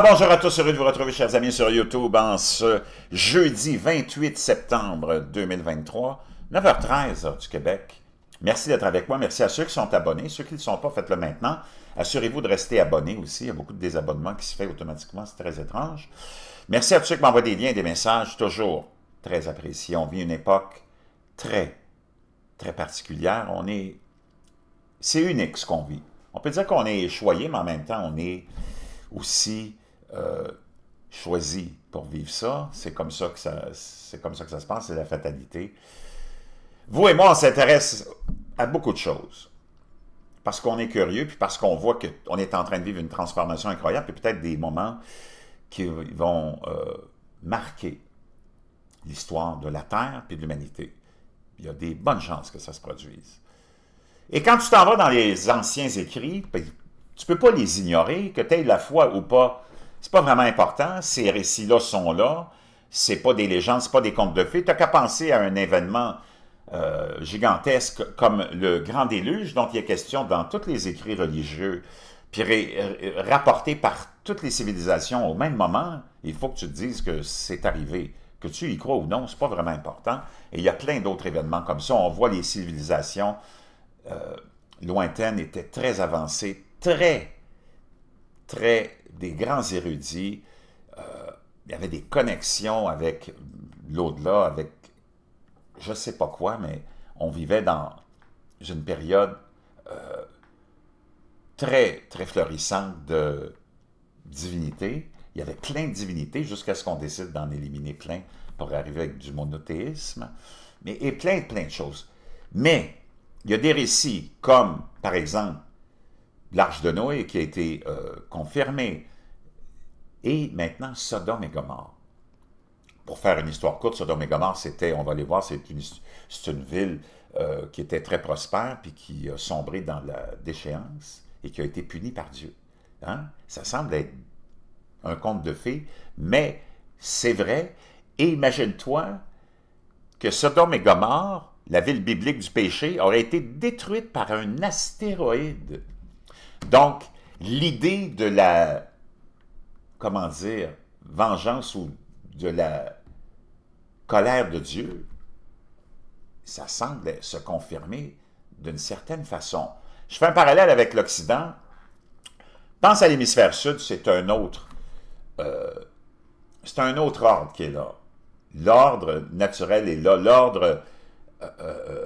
bonjour à tous, heureux de vous retrouver, chers amis, sur YouTube en ce jeudi 28 septembre 2023, 9h13 du Québec. Merci d'être avec moi. Merci à ceux qui sont abonnés. Ceux qui ne le sont pas, faites-le maintenant. Assurez-vous de rester abonné aussi. Il y a beaucoup de désabonnements qui se font automatiquement. C'est très étrange. Merci à tous ceux qui m'envoient des liens, des messages. Toujours très apprécié. On vit une époque très, très particulière. On est... C'est unique ce qu'on vit. On peut dire qu'on est choyé, mais en même temps, on est aussi euh, choisi pour vivre ça. C'est comme ça que ça, c'est comme ça que ça se passe, c'est la fatalité. Vous et moi, on s'intéresse à beaucoup de choses. Parce qu'on est curieux, puis parce qu'on voit qu'on est en train de vivre une transformation incroyable, puis peut-être des moments qui vont euh, marquer l'histoire de la Terre puis de l'humanité. Il y a des bonnes chances que ça se produise. Et quand tu t'en vas dans les anciens écrits, ben, tu ne peux pas les ignorer, que tu aies la foi ou pas c'est pas vraiment important. Ces récits-là sont là. C'est pas des légendes, c'est pas des contes de fées. T'as qu'à penser à un événement euh, gigantesque comme le Grand Déluge, dont il y a question dans tous les écrits religieux, puis euh, rapporté par toutes les civilisations au même moment, il faut que tu te dises que c'est arrivé. Que tu y crois ou non, c'est pas vraiment important. Et il y a plein d'autres événements comme ça. On voit les civilisations euh, lointaines étaient très avancées, très, très des grands érudits, euh, il y avait des connexions avec l'au-delà, avec je ne sais pas quoi, mais on vivait dans une période euh, très, très florissante de divinités. Il y avait plein de divinités jusqu'à ce qu'on décide d'en éliminer plein pour arriver avec du monothéisme, mais, et plein, plein de choses. Mais il y a des récits comme, par exemple, l'Arche de Noé qui a été euh, confirmée, et maintenant Sodome et Gomorre. Pour faire une histoire courte, Sodome et Gomorre, c'était, on va les voir, c'est une, ville euh, qui était très prospère puis qui a sombré dans la déchéance et qui a été punie par Dieu. Hein. Ça semble être un conte de fées, mais c'est vrai. Et imagine-toi que Sodome et Gomorre, la ville biblique du péché, aurait été détruite par un astéroïde. Donc, l'idée de la, comment dire, vengeance ou de la colère de Dieu, ça semble se confirmer d'une certaine façon. Je fais un parallèle avec l'Occident. Pense à l'hémisphère sud, c'est un autre, euh, c'est un autre ordre qui est là. L'ordre naturel est là, l'ordre euh,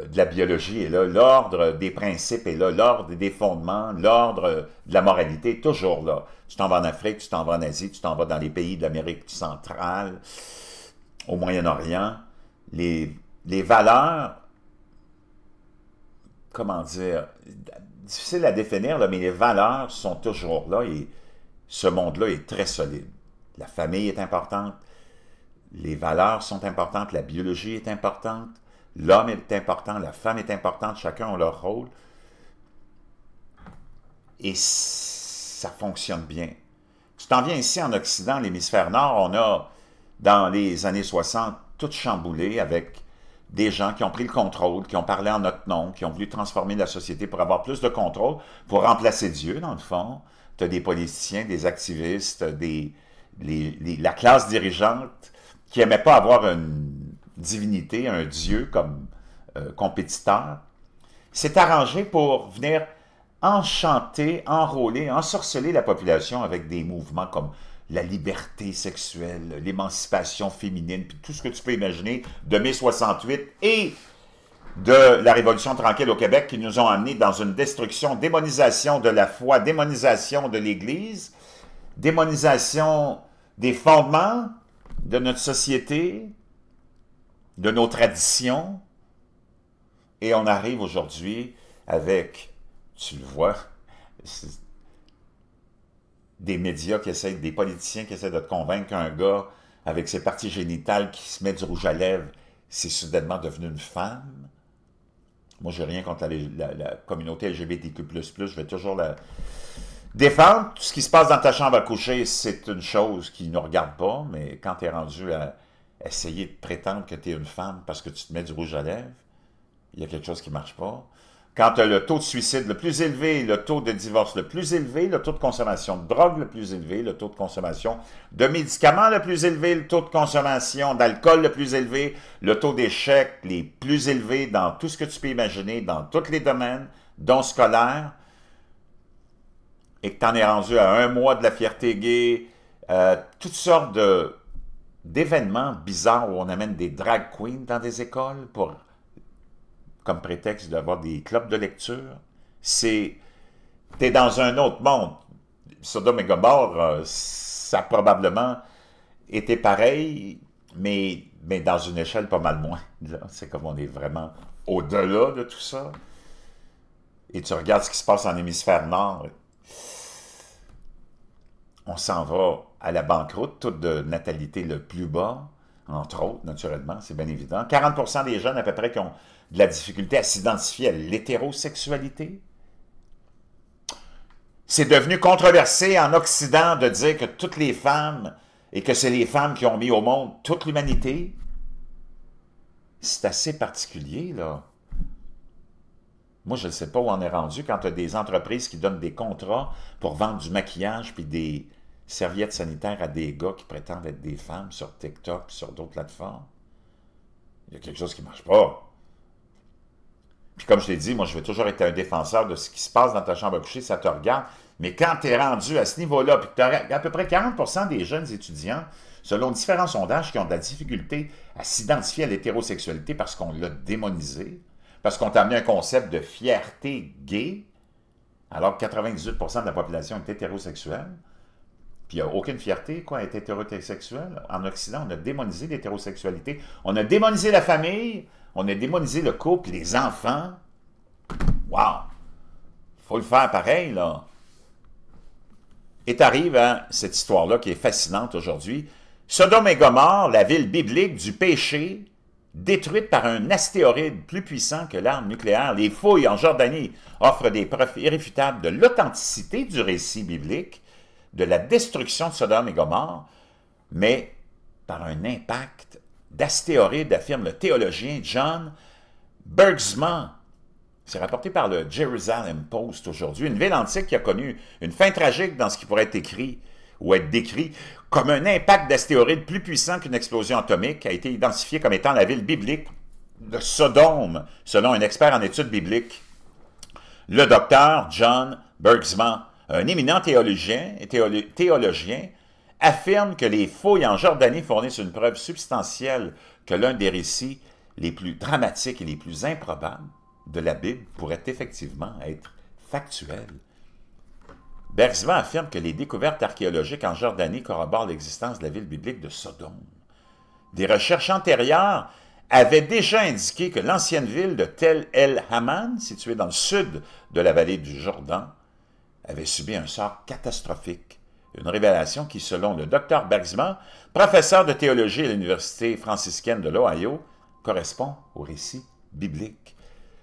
euh, de la biologie est là, l'ordre des principes est là, l'ordre des fondements, l'ordre de la moralité est toujours là. Tu t'en vas en Afrique, tu t'en vas en Asie, tu t'en vas dans les pays de l'Amérique centrale, au Moyen-Orient. Les, valeurs, comment dire, difficile à définir, là, mais les valeurs sont toujours là et ce monde-là est très solide. La famille est importante, les valeurs sont importantes, la biologie est importante, L'homme est important, la femme est importante, chacun a leur rôle. Et ça fonctionne bien. Tu t'en viens ici en Occident, l'hémisphère nord, on a, dans les années 60, tout chamboulé avec des gens qui ont pris le contrôle, qui ont parlé en notre nom, qui ont voulu transformer la société pour avoir plus de contrôle, pour remplacer Dieu, dans le fond. Tu as des politiciens, des activistes, des, la classe dirigeante qui n'aimait pas avoir une divinité, un dieu comme euh, compétiteur, s'est arrangé pour venir enchanter, enrôler, ensorceler la population avec des mouvements comme la liberté sexuelle, l'émancipation féminine, tout ce que tu peux imaginer de mai 68 et de la Révolution tranquille au Québec qui nous ont amenés dans une destruction, démonisation de la foi, démonisation de l'Église, démonisation des fondements de notre société, de nos traditions. Et on arrive aujourd'hui avec, tu le vois, des médias qui essaient, des politiciens qui essaient de te convaincre qu'un gars avec ses parties génitales qui se met du rouge à lèvres, c'est soudainement devenu une femme. Moi, j'ai rien contre la, communauté LGBTQ++, je vais toujours la défendre. Tout ce qui se passe dans ta chambre à coucher, c'est une chose qui ne regarde pas, mais quand tu es rendu à essayer de prétendre que tu es une femme parce que tu te mets du rouge à lèvres, il y a quelque chose qui ne marche pas. Quand tu as le taux de suicide le plus élevé, le taux de divorce le plus élevé, le taux de consommation de drogue le plus élevé, le taux de consommation de médicaments le plus élevé, le taux de consommation d'alcool le plus élevé, le taux d'échec les plus élevés dans tout ce que tu peux imaginer, dans tous les domaines, dont scolaire, et que tu en es rendu à un mois de la fierté gay, euh, toutes sortes de d'événements bizarres où on amène des drag queens dans des écoles pour, comme prétexte d'avoir des clubs de lecture. C'est, t'es dans un autre monde. Sodom et Gomorre, euh, ça a probablement été pareil, mais, mais dans une échelle pas mal moins. C'est comme on est vraiment au-delà de tout ça. Et tu regardes ce qui se passe en hémisphère nord, on s'en va à la banqueroute, toute de natalité le plus bas, entre autres, naturellement, c'est bien évident. 40 des jeunes à peu près qui ont de la difficulté à s'identifier à l'hétérosexualité. C'est devenu controversé en Occident de dire que toutes les femmes, et que c'est les femmes qui ont mis au monde toute l'humanité. C'est assez particulier, là. Moi, je ne sais pas où on est rendu quand tu as des entreprises qui donnent des contrats pour vendre du maquillage puis des serviettes sanitaires à des gars qui prétendent être des femmes sur TikTok sur d'autres plateformes. Il y a quelque chose qui ne marche pas. Puis comme je l'ai dit, moi, je vais toujours être un défenseur de ce qui se passe dans ta chambre à coucher, ça te regarde. Mais quand tu es rendu à ce niveau-là, puis que tu à peu près 40 des jeunes étudiants, selon différents sondages, qui ont de la difficulté à s'identifier à l'hétérosexualité parce qu'on l'a démonisé, parce qu'on t'a amené un concept de fierté gay, alors que 98 de la population est hétérosexuelle. Puis il n'y a aucune fierté, quoi, être hétérosexuel. En Occident, on a démonisé l'hétérosexualité. On a démonisé la famille. On a démonisé le couple, les enfants. Wow! Faut le faire pareil, là. Et t'arrives à cette histoire-là qui est fascinante aujourd'hui. Sodome et Gomorre, la ville biblique du péché, détruite par un astéroïde plus puissant que l'arme nucléaire. Les fouilles en Jordanie offrent des preuves irréfutables de l'authenticité du récit biblique, de la destruction de Sodome et Gomorre, mais par un impact d'astéroïde, affirme le théologien John Bergsman. C'est rapporté par le Jerusalem Post aujourd'hui, une ville antique qui a connu une fin tragique dans ce qui pourrait être écrit ou être décrit comme un impact d'astéroïde plus puissant qu'une explosion atomique, a été identifié comme étant la ville biblique de Sodome, selon un expert en études bibliques. Le docteur John Bergsman, un éminent théologien, théologien affirme que les fouilles en Jordanie fournissent une preuve substantielle que l'un des récits les plus dramatiques et les plus improbables de la Bible pourrait effectivement être factuel bergsman affirme que les découvertes archéologiques en Jordanie corroborent l'existence de la ville biblique de Sodome. Des recherches antérieures avaient déjà indiqué que l'ancienne ville de Tel El Haman, située dans le sud de la vallée du Jordan, avait subi un sort catastrophique. Une révélation qui, selon le docteur Bergsman, professeur de théologie à l'Université franciscaine de l'Ohio, correspond au récit biblique.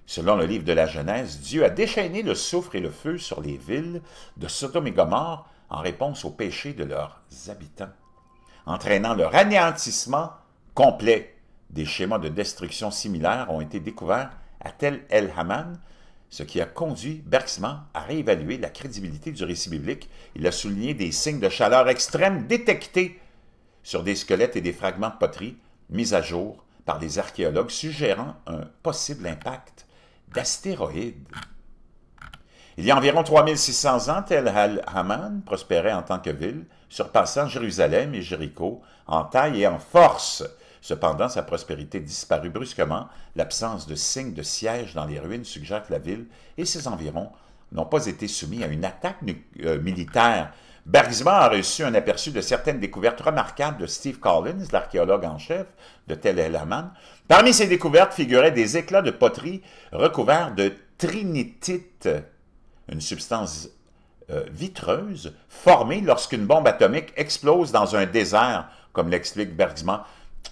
Selon le livre de la Genèse, Dieu a déchaîné le soufre et le feu sur les villes de Sodome et Gomorre en réponse aux péchés de leurs habitants, entraînant leur anéantissement complet. Des schémas de destruction similaires ont été découverts à Tel El Haman, ce qui a conduit Bergsman à réévaluer la crédibilité du récit biblique. Il a souligné des signes de chaleur extrême détectés sur des squelettes et des fragments de poterie mis à jour par des archéologues, suggérant un possible impact d'astéroïdes. Il y a environ 3600 ans, Tel haman prospérait en tant que ville, surpassant Jérusalem et Jéricho en taille et en force. Cependant, sa prospérité disparut brusquement. L'absence de signes de siège dans les ruines suggère que la ville et ses environs n'ont pas été soumis à une attaque euh, militaire Bergsman a reçu un aperçu de certaines découvertes remarquables de Steve Collins, l'archéologue en chef de Tell El Parmi ces découvertes figuraient des éclats de poterie recouverts de trinitite, une substance euh, vitreuse formée lorsqu'une bombe atomique explose dans un désert, comme l'explique Bergman.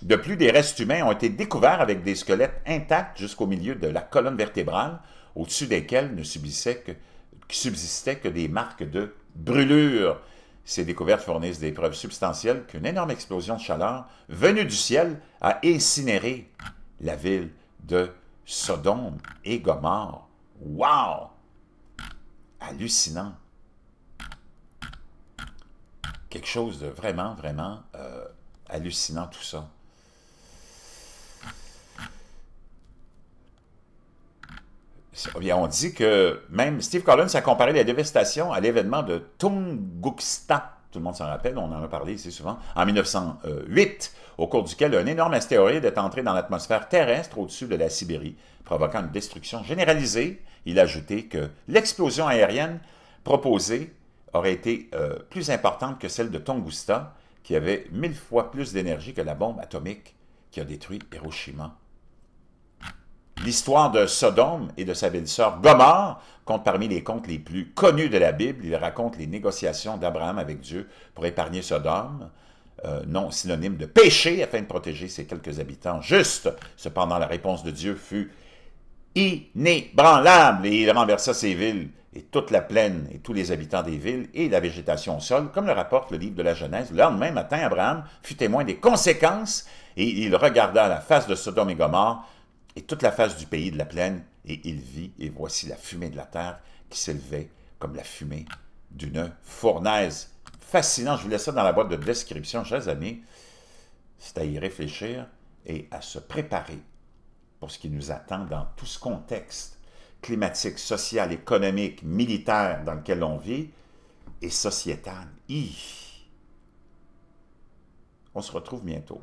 De plus, des restes humains ont été découverts avec des squelettes intacts jusqu'au milieu de la colonne vertébrale, au-dessus desquels ne subsistaient que des marques de brûlures. Ces découvertes fournissent des preuves substantielles qu'une énorme explosion de chaleur venue du ciel a incinéré la ville de Sodome et Gomorre. Wow! Hallucinant. Quelque chose de vraiment, vraiment euh, hallucinant tout ça. on dit que même Steve Collins a comparé la dévastation à l'événement de Tunguska, tout le monde s'en rappelle, on en a parlé ici souvent, en 1908, au cours duquel un énorme astéroïde est entré dans l'atmosphère terrestre au-dessus de la Sibérie, provoquant une destruction généralisée. Il a ajouté que l'explosion aérienne proposée aurait été euh, plus importante que celle de Tunguska, qui avait mille fois plus d'énergie que la bombe atomique qui a détruit Hiroshima L'histoire de Sodome et de sa belle-sœur Gomorre compte parmi les contes les plus connus de la Bible. Il raconte les négociations d'Abraham avec Dieu pour épargner Sodome, euh, nom synonyme de péché, afin de protéger ses quelques habitants justes. Cependant, la réponse de Dieu fut inébranlable et il renversa ses villes et toute la plaine et tous les habitants des villes et la végétation au sol, comme le rapporte le livre de la Genèse. Le lendemain matin, Abraham fut témoin des conséquences et il regarda la face de Sodome et Gomorre et toute la face du pays de la plaine, et il vit, et voici la fumée de la terre qui s'élevait comme la fumée d'une fournaise. Fascinant, je vous laisse ça dans la boîte de description, chers amis. C'est à y réfléchir et à se préparer pour ce qui nous attend dans tout ce contexte climatique, social, économique, militaire dans lequel on vit, et sociétal. On se retrouve bientôt.